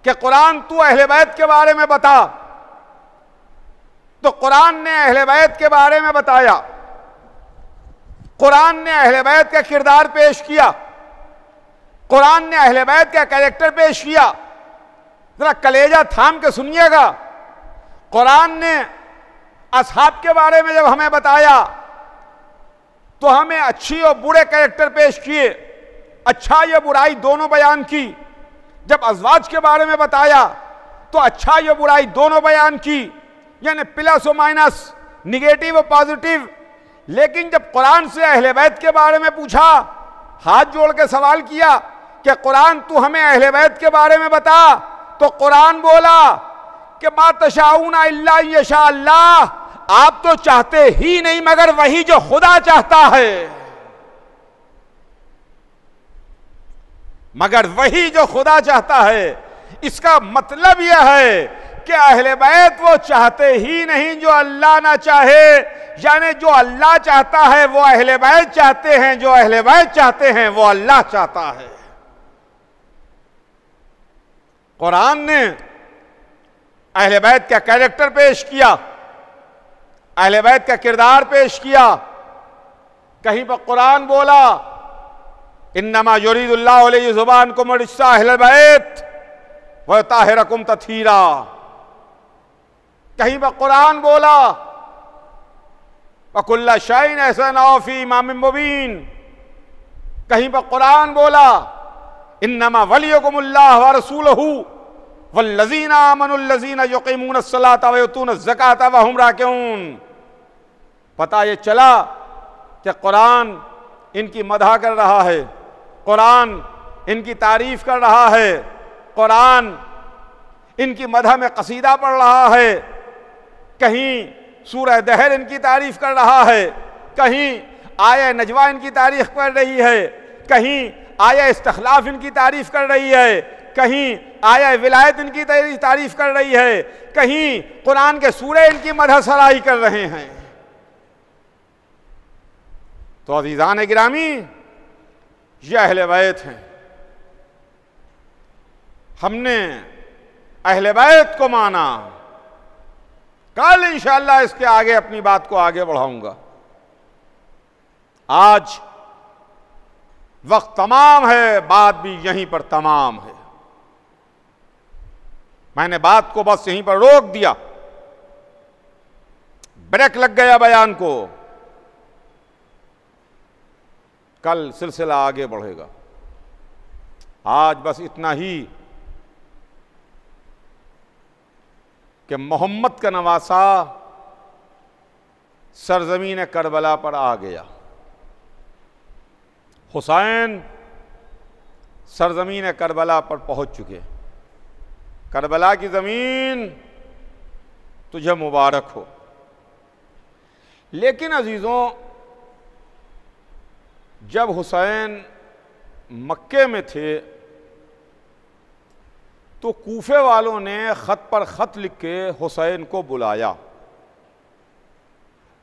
कि कुरान तू अहले बैत के बारे में बता तो कुरान ने अहले बैत के बारे में बताया कुरान ने अहले बैत का किरदार पेश किया कुरान ने अहले बैत का कैरेक्टर पेश किया जरा कलेजा थाम के सुनिएगा कुरान ने असहाब के बारे में जब हमें बताया तो हमें अच्छी और बुरे कैरेक्टर पेश किए अच्छा या बुराई दोनों बयान की जब अजवाज के बारे में बताया तो अच्छा या बुराई दोनों बयान की यानी प्लस और माइनस निगेटिव और पॉजिटिव लेकिन जब कुरान से अहले बैत के बारे में पूछा हाथ जोड़ के सवाल किया कि कुरान तू हमें अहले बैत के बारे में बता तो कुरान बोला कि यशा अल्लाह आप तो चाहते ही नहीं मगर वही जो खुदा चाहता है मगर वही जो खुदा चाहता है इसका मतलब यह है कि अहले बैत वो चाहते ही नहीं जो अल्लाह ना चाहे यानी जो अल्लाह चाहता है वो अहले बैत चाहते हैं जो अहले बैत चाहते हैं वो अल्लाह चाहता है कुरान ने अहले बैत का कैरेक्टर पेश किया अहल बैत का किरदार पेश किया कहीं पर कुरान बोला इन्नमा जुबान को मरिस्सा अहल बैत वह ताहिरकुम तथीरा कहीं पर कुरान बोला वकुल्ला शाइन ऐसा नौफी इमाम मुबीन कहीं पर कुरान बोला इन्नमा वलियकुमुल्लाह व रसूल वल्लजीना अमनुल्लजीना यकीमून सलाता वतून जक़ाता व हमरा क्यों पता ये चला कि कुरान इनकी मदह कर रहा है कुरान इनकी तारीफ कर रहा है कुरान इनकी मदह में कसीदा पढ़ रहा है कहीं सूरह दहर इनकी तारीफ कर रहा है कहीं आया नजवा इनकी तारीफ कर रही है कहीं आया इस्तलाफ इनकी तारीफ कर रही है कहीं आया विलायत इनकी तारीफ कर रही है कहीं कुरान के सूर्य इनकी मदह सराई कर रहे हैं तो अजीज़ान ग्रामी ये अहल वैत हैं हमने अहल वैत को माना कल इंशाला इसके आगे अपनी बात को आगे बढ़ाऊंगा आज वक्त तमाम है बात भी यहीं पर तमाम है मैंने बात को बस यहीं पर रोक दिया ब्रेक लग गया बयान को कल सिलसिला आगे बढ़ेगा आज बस इतना ही कि मोहम्मद का नवासा सरजमीन करबला पर आ गया हुसैन सरजमीन करबला पर पहुंच चुके करबला की ज़मीन तुझे मुबारक हो लेकिन अजीज़ों जब हुसैन मक्के में थे तो कोफे वालों ने ख़त पर ख़त लिख के हुसैन को बुलाया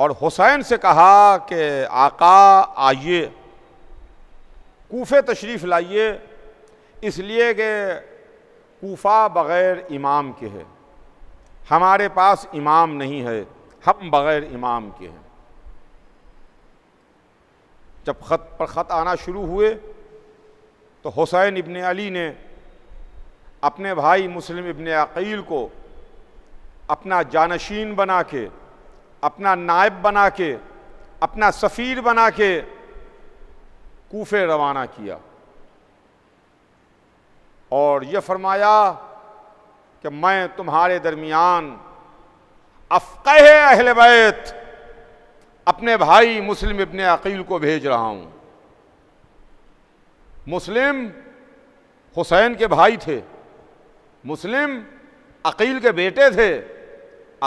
और हुसैन से कहा कि आका आइए कोफे तशरीफ़ लाइए इसलिए कि कोफा बग़ैर इमाम के है हमारे पास इमाम नहीं है हम बग़ैर इमाम के हैं जब ख़त पर ख़त आना शुरू हुए तो हुसैन इबन अली ने अपने भाई मुस्लिम इबन अकील को अपना जानशीन बना के अपना नायब बना के अपना सफ़ीर बना के कूफे रवाना किया और यह फरमाया कि मैं तुम्हारे दरमियान अफ़क़ अहल बैत अपने भाई मुस्लिम इबन अकील को भेज रहा हूँ मुस्लिम हुसैन के भाई थे मुस्लिम अकील के बेटे थे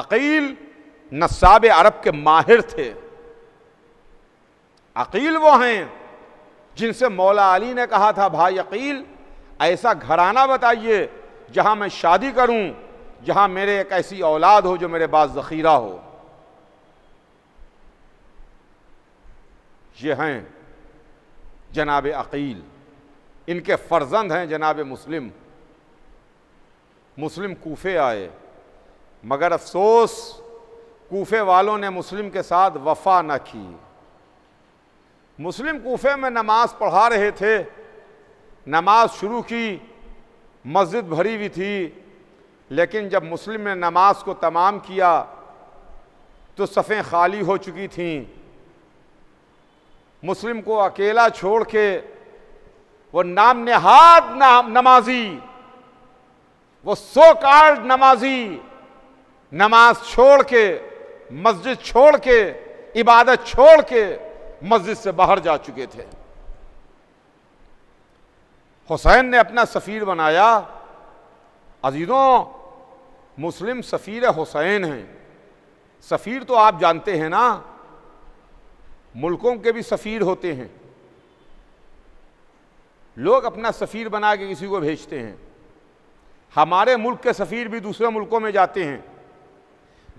अकील नसाब अरब के माहिर थे अकील वो हैं जिनसे मौला अली ने कहा था भाई अकील ऐसा घराना बताइए जहाँ मैं शादी करूँ जहाँ मेरे एक ऐसी औलाद हो जो मेरे पास ज़ख़ीरा हो ये हैं जनाब अकील इनके फ़र्जंद हैं जनाब मुस्लिम मुस्लिम कोफ़े आए मगर अफसोस कोफ़े वालों ने मुस्लिम के साथ वफा न की मुस्लिम कोफ़े में नमाज़ पढ़ा रहे थे नमाज शुरू की मस्जिद भरी हुई थी लेकिन जब मुस्लिम ने नमाज को तमाम किया तो सफ़ें खाली हो चुकी थीं मुस्लिम को अकेला छोड़ के वो नाम नेहाद नाम नमाजी वो सो कार्ड नमाजी नमाज छोड़ के मस्जिद छोड़ के इबादत छोड़ के मस्जिद से बाहर जा चुके थे हुसैन ने अपना सफ़ीर बनाया अजीज़ों मुस्लिम सफ़ीर हुसैन हैं सफ़ीर तो आप जानते हैं ना मुल्कों के भी सफ़ीर होते हैं लोग अपना सफ़ीर बना के किसी को भेजते हैं हमारे मुल्क के सफ़ीर भी दूसरे मुल्कों में जाते हैं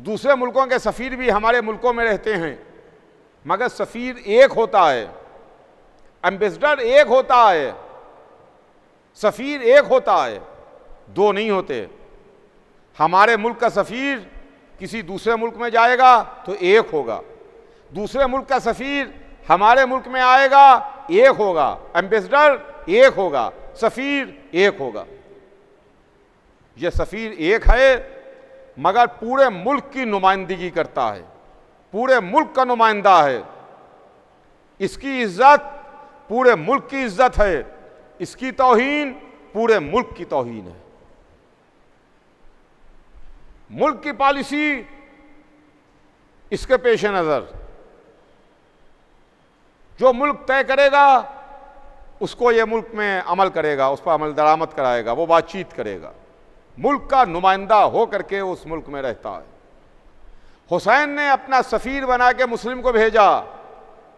दूसरे मुल्कों के सफ़ीर भी हमारे मुल्कों में रहते हैं मगर सफ़ीर एक होता है एम्बेसडर एक होता है सफ़ीर एक होता है दो नहीं होते हमारे मुल्क का सफ़ीर किसी दूसरे मुल्क में जाएगा तो एक होगा दूसरे मुल्क का सफ़ीर हमारे मुल्क में आएगा एक होगा एम्बेसडर एक होगा सफ़ीर एक होगा यह सफ़ीर एक है मगर पूरे मुल्क की नुमाइंदगी करता है पूरे मुल्क का नुमाइंदा है इसकी इज्जत पूरे मुल्क की इज्जत है इसकी तोहीन पूरे मुल्क की तोहन है मुल्क की पॉलिसी इसके पेश नज़र जो मुल्क तय करेगा उसको ये मुल्क में अमल करेगा उस पर अमल दरामद कराएगा वो बातचीत करेगा मुल्क का नुमाइंदा हो करके उस मुल्क में रहता है हुसैन ने अपना सफ़ीर बना के मुस्लिम को भेजा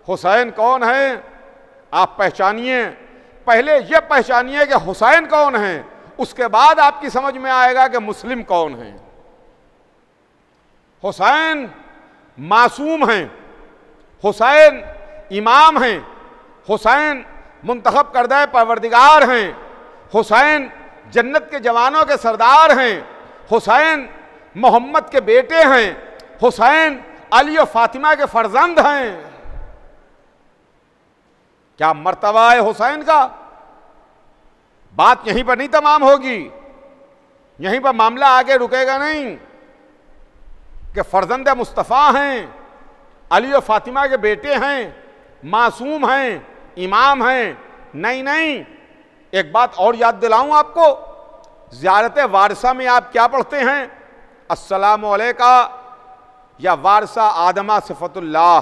हुसैन कौन है आप पहचानिए पहले ये पहचानिए कि हुसैन कौन है उसके बाद आपकी समझ में आएगा कि मुस्लिम कौन है हुसैन मासूम हैं हुसैन इमाम हैं हुसैन मुंतखब करदा परवरदिगार हैं हुसैन जन्नत के जवानों के सरदार हैं हुसैन मोहम्मद के बेटे हैं हुसैन अली और फातिमा के फर्जंद हैं क्या मर्तबा है हुसैन का बात यहीं पर नहीं तमाम होगी यहीं पर मामला आगे रुकेगा नहीं कि फर्जंद मुस्तफ़ा हैं अली और फातिमा के बेटे हैं मासूम हैं इमाम हैं नहीं नहीं एक बात और याद दिलाऊं आपको ज्यारत वारसा में आप क्या पढ़ते हैं अस्सलाम वालेका या वारसा आदमा सिफतुल्लाह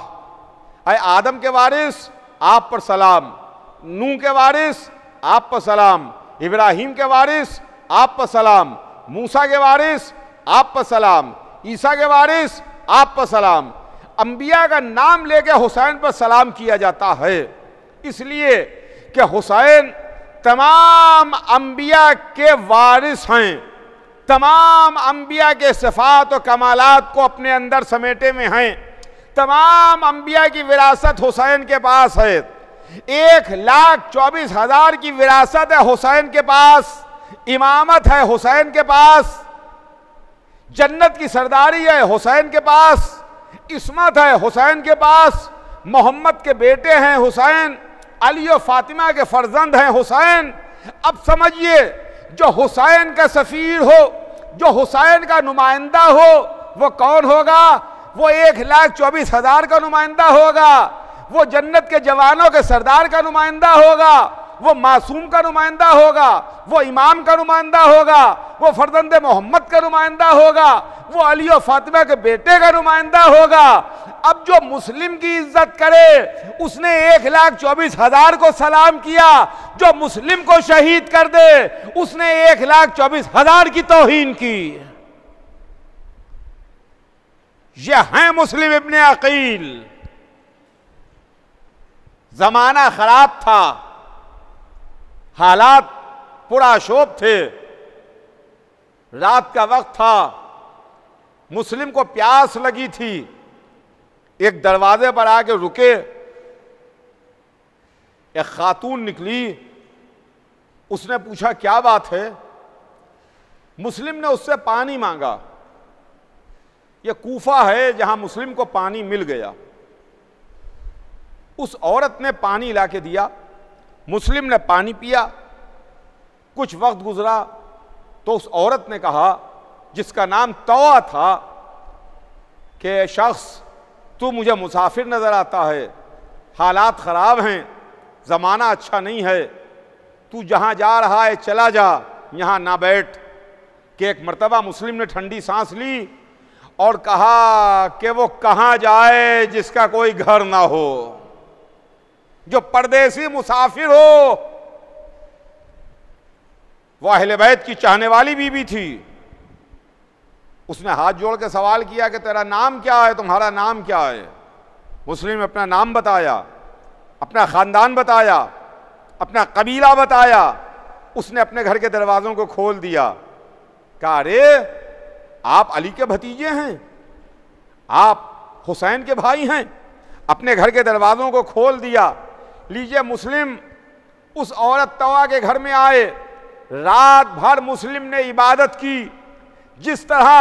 अरे आदम के वारिस आप पर सलाम नू के वारिस आप पर सलाम इब्राहिम के वारिस आप पर सलाम मूसा के वारिस आप पर सलाम ईसा के वारिस आप पर सलाम अंबिया का नाम लेके हुसैन पर सलाम किया जाता है इसलिए कि हुसैन तमाम अंबिया के वारिस हैं तमाम अंबिया के सफात और कमालत को अपने अंदर समेटे में हैं तमाम अंबिया की विरासत हुसैन के पास है एक लाख चौबीस हजार की विरासत है हुसैन के पास इमामत है हुसैन के पास जन्नत की सरदारी है हुसैन के पास इसमत है हुसैन के पास मोहम्मद के बेटे हैं हुसैन अली और फातिमा के फर्जंद हैं हुसैन अब समझिए जो हुसैन का सफ़ीर हो जो हुसैन का नुमाइंदा हो वो कौन होगा वो एक लाख चौबीस हज़ार का नुमाइंदा होगा वो जन्नत के जवानों के सरदार का नुमाइंदा होगा वो मासूम का नुमाइंदा होगा वो इमाम का नुमाइंदा होगा वो फरदंद मोहम्मद का नुमाइंदा होगा वो अली और फातिमा के बेटे का नुमाइंदा होगा अब जो मुस्लिम की इज्जत करे उसने एक लाख चौबीस हजार को सलाम किया जो मुस्लिम को शहीद कर दे उसने एक लाख चौबीस हजार की तोहन की यह है मुस्लिम इबन अकील जमाना खराब था हालात पूरा पुराशोभ थे रात का वक्त था मुस्लिम को प्यास लगी थी एक दरवाजे पर आके रुके एक खातून निकली उसने पूछा क्या बात है मुस्लिम ने उससे पानी मांगा यह कूफा है जहां मुस्लिम को पानी मिल गया उस औरत ने पानी लाके दिया मुस्लिम ने पानी पिया कुछ वक्त गुजरा तो उस औरत ने कहा जिसका नाम तवा था कि शख्स तू मुझे मुसाफिर नज़र आता है हालात ख़राब हैं ज़माना अच्छा नहीं है तू जहाँ जा रहा है चला जा यहाँ ना बैठ कि एक मरतबा मुस्लिम ने ठंडी सांस ली और कहा कि वो कहाँ जाए जिसका कोई घर ना हो जो परदेसी मुसाफिर हो वह अहले बैत की चाहने वाली बीवी थी उसने हाथ जोड़ के सवाल किया कि तेरा नाम क्या है तुम्हारा नाम क्या है मुस्लिम अपना नाम बताया अपना ख़ानदान बताया अपना कबीला बताया उसने अपने घर के दरवाज़ों को खोल दिया कहा अरे आप अली के भतीजे हैं आप हुसैन के भाई हैं अपने घर के दरवाज़ों को खोल दिया लीजिए मुस्लिम उस औरत तवा के घर में आए रात भर मुस्लिम ने इबादत की जिस तरह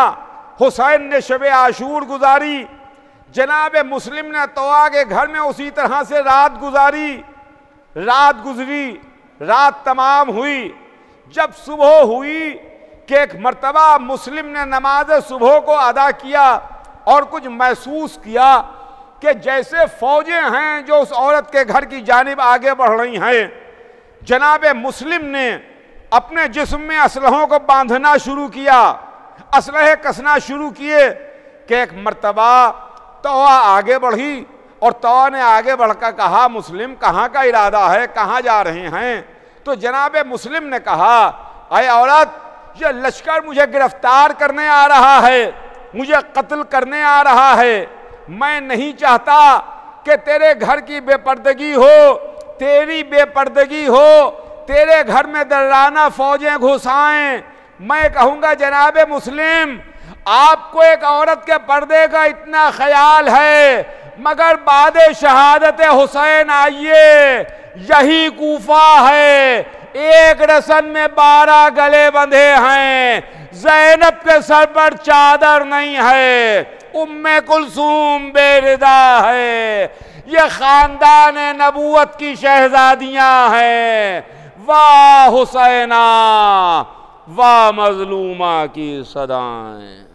हुसैन ने शब आशूर गुजारी जनाब मुस्लिम ने तवा के घर में उसी तरह से रात गुजारी रात गुजरी रात तमाम हुई जब सुबह हुई कि एक मरतबा मुस्लिम ने नमाज सुबह को अदा किया और कुछ महसूस किया कि जैसे फौजें हैं जो उस औरत के घर की जानब आगे बढ़ रही हैं जनाब मुस्लिम ने अपने जिस्म में असलहों को बांधना शुरू किया असलहे कसना शुरू किए कि एक मरतबा तो आगे बढ़ी और तो ने आगे बढ़कर कहा मुस्लिम कहाँ का इरादा है कहाँ जा रहे हैं तो जनाब मुस्लिम ने कहा अरे औरत ये लश्कर मुझे गिरफ्तार करने आ रहा है मुझे कत्ल करने आ रहा है मैं नहीं चाहता कि तेरे घर की बेपर्दगी हो तेरी बेपर्दगी हो तेरे घर में दर्राना फौजें घुसाएं मैं कहूँगा जनाब मुस्लिम आपको एक औरत के पर्दे का इतना ख्याल है मगर बाद शहादत हुसैन आइए यही कूफा है एक रसन में बारह गले बंधे हैं जैनब के सर पर चादर नहीं है उम्मे कुलसूम बेरदा है ये ख़ानदान नबूत की शहजादियाँ हैं वाह हुसैना वाह मजलूमा की सदाएं